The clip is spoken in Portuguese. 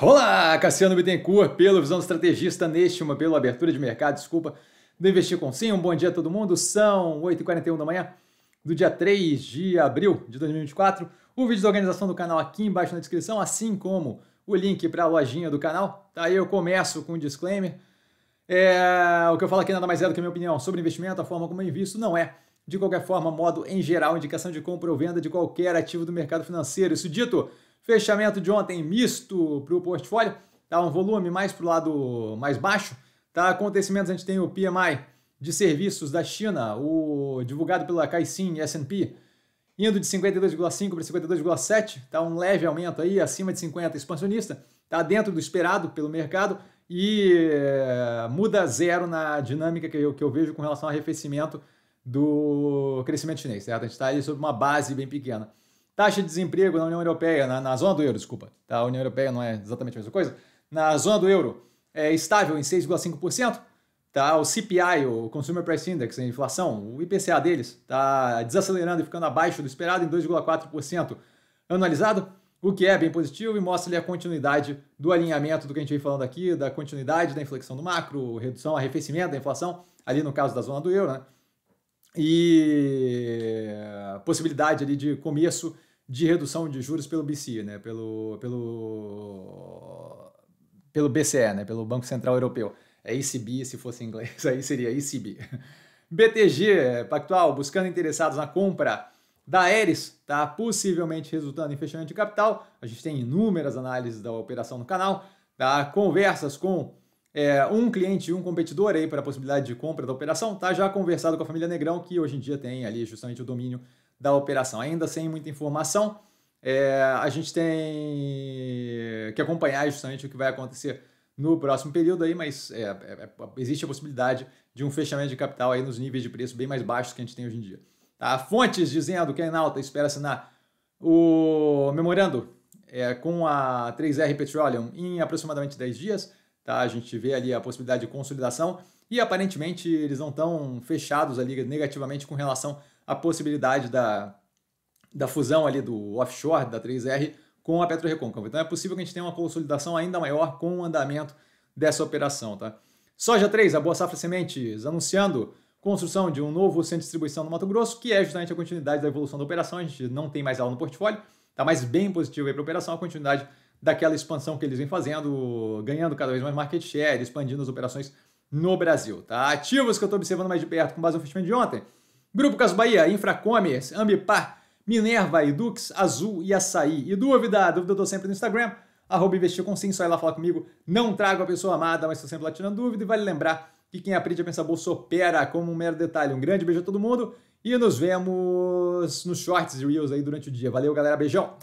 Olá, Cassiano Bittencourt, pelo Visão Estrategista, neste uma pela Abertura de Mercado, desculpa, do Investir com Sim. Um bom dia a todo mundo, são 8h41 da manhã do dia 3 de abril de 2024. O vídeo da organização do canal aqui embaixo na descrição, assim como o link para a lojinha do canal. Tá aí eu começo com um disclaimer. É, o que eu falo aqui nada mais é do que a minha opinião sobre investimento, a forma como eu invisto, não é, de qualquer forma, modo em geral, indicação de compra ou venda de qualquer ativo do mercado financeiro. Isso dito, Fechamento de ontem misto para o portfólio, tá um volume mais para o lado mais baixo. Tá? Acontecimentos, a gente tem o PMI de serviços da China, o divulgado pela Caixin S&P, indo de 52,5 para 52,7, tá um leve aumento aí, acima de 50 expansionista, tá dentro do esperado pelo mercado e eh, muda zero na dinâmica que eu, que eu vejo com relação ao arrefecimento do crescimento chinês, certo? A gente está ali sobre uma base bem pequena. Taxa de desemprego na União Europeia, na, na zona do euro, desculpa. Tá? A União Europeia não é exatamente a mesma coisa. Na zona do euro é estável em 6,5%. Tá? O CPI, o Consumer Price Index, a inflação, o IPCA deles, está desacelerando e ficando abaixo do esperado em 2,4% anualizado, o que é bem positivo e mostra ali a continuidade do alinhamento do que a gente vem falando aqui, da continuidade da inflexão do macro, redução, arrefecimento da inflação, ali no caso da zona do euro, né? E possibilidade ali de começo de redução de juros pelo BCE, né? Pelo, pelo, pelo BCE, né? Pelo Banco Central Europeu. É ECB se fosse em inglês, aí seria ECB. BTG Pactual buscando interessados na compra da Aeres, tá? Possivelmente resultando em fechamento de capital. A gente tem inúmeras análises da operação no canal, tá? Conversas com é, um cliente e um competidor aí para a possibilidade de compra da operação, tá já conversado com a família Negrão, que hoje em dia tem ali justamente o domínio da operação. Ainda sem muita informação, é, a gente tem que acompanhar justamente o que vai acontecer no próximo período aí, mas é, é, é existe a possibilidade de um fechamento de capital aí nos níveis de preço bem mais baixos que a gente tem hoje em dia. Tá? Fontes dizendo que a Enalta espera assinar o memorando é, com a 3R Petroleum em aproximadamente 10 dias. Tá? A gente vê ali a possibilidade de consolidação e aparentemente eles não estão fechados ali negativamente com relação à possibilidade da, da fusão ali do offshore, da 3R, com a Petro Então é possível que a gente tenha uma consolidação ainda maior com o andamento dessa operação. Tá? Soja 3, a Boa Safra Sementes, anunciando construção de um novo centro de distribuição no Mato Grosso, que é justamente a continuidade da evolução da operação. A gente não tem mais ela no portfólio, está mais bem positivo para a operação, a continuidade daquela expansão que eles vêm fazendo, ganhando cada vez mais market share, expandindo as operações no Brasil, tá? Ativos que eu estou observando mais de perto com base no fechamento de ontem. Grupo Caso Bahia, Infracomers, Ambipar, Minerva, Edux, Azul e Açaí. E dúvida? Dúvida eu estou sempre no Instagram, arroba investir com sim, só ir lá falar comigo. Não trago a pessoa amada, mas estou sempre lá tirando dúvida. E vale lembrar que quem aprende a pensar bolsa opera como um mero detalhe. Um grande beijo a todo mundo e nos vemos nos shorts e reels aí durante o dia. Valeu, galera. Beijão!